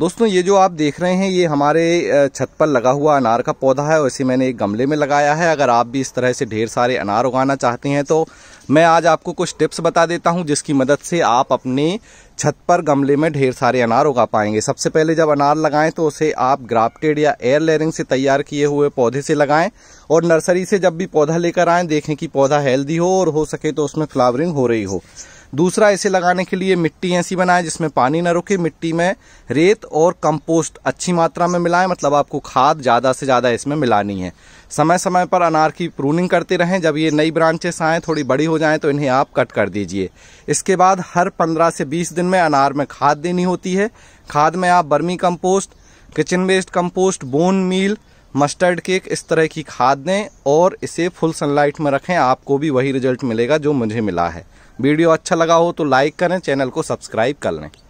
दोस्तों ये जो आप देख रहे हैं ये हमारे छत पर लगा हुआ अनार का पौधा है और इसे मैंने एक गमले में लगाया है अगर आप भी इस तरह से ढेर सारे अनार उगाना चाहते हैं तो मैं आज आपको कुछ टिप्स बता देता हूं जिसकी मदद से आप अपने छत पर गमले में ढेर सारे अनार उगा पाएंगे सबसे पहले जब अनार लगाएं तो उसे आप ग्राफ्टेड या एयर लेयरिंग से तैयार किए हुए पौधे से लगाएं और नर्सरी से जब भी पौधा लेकर आएं देखें कि पौधा हेल्दी हो और हो सके तो उसमें फ्लावरिंग हो रही हो दूसरा इसे लगाने के लिए मिट्टी ऐसी बनाएं जिसमें पानी ना रुके मिट्टी में रेत और कंपोस्ट अच्छी मात्रा में मिलाएं मतलब आपको खाद ज़्यादा से ज़्यादा इसमें मिलानी है समय समय पर अनार की प्रूनिंग करते रहें जब ये नई ब्रांचेस आएँ थोड़ी बड़ी हो जाएँ तो इन्हें आप कट कर दीजिए इसके बाद हर पंद्रह से बीस दिन में अनार में खाद देनी होती है खाद में आप vermicompost kitchen waste compost bone meal mustard cake इस तरह की खाद दें और इसे फुल सनलाइट में रखें आपको भी वही रिजल्ट मिलेगा जो मुझे मिला है वीडियो अच्छा लगा हो तो लाइक करें चैनल को सब्सक्राइब कर लें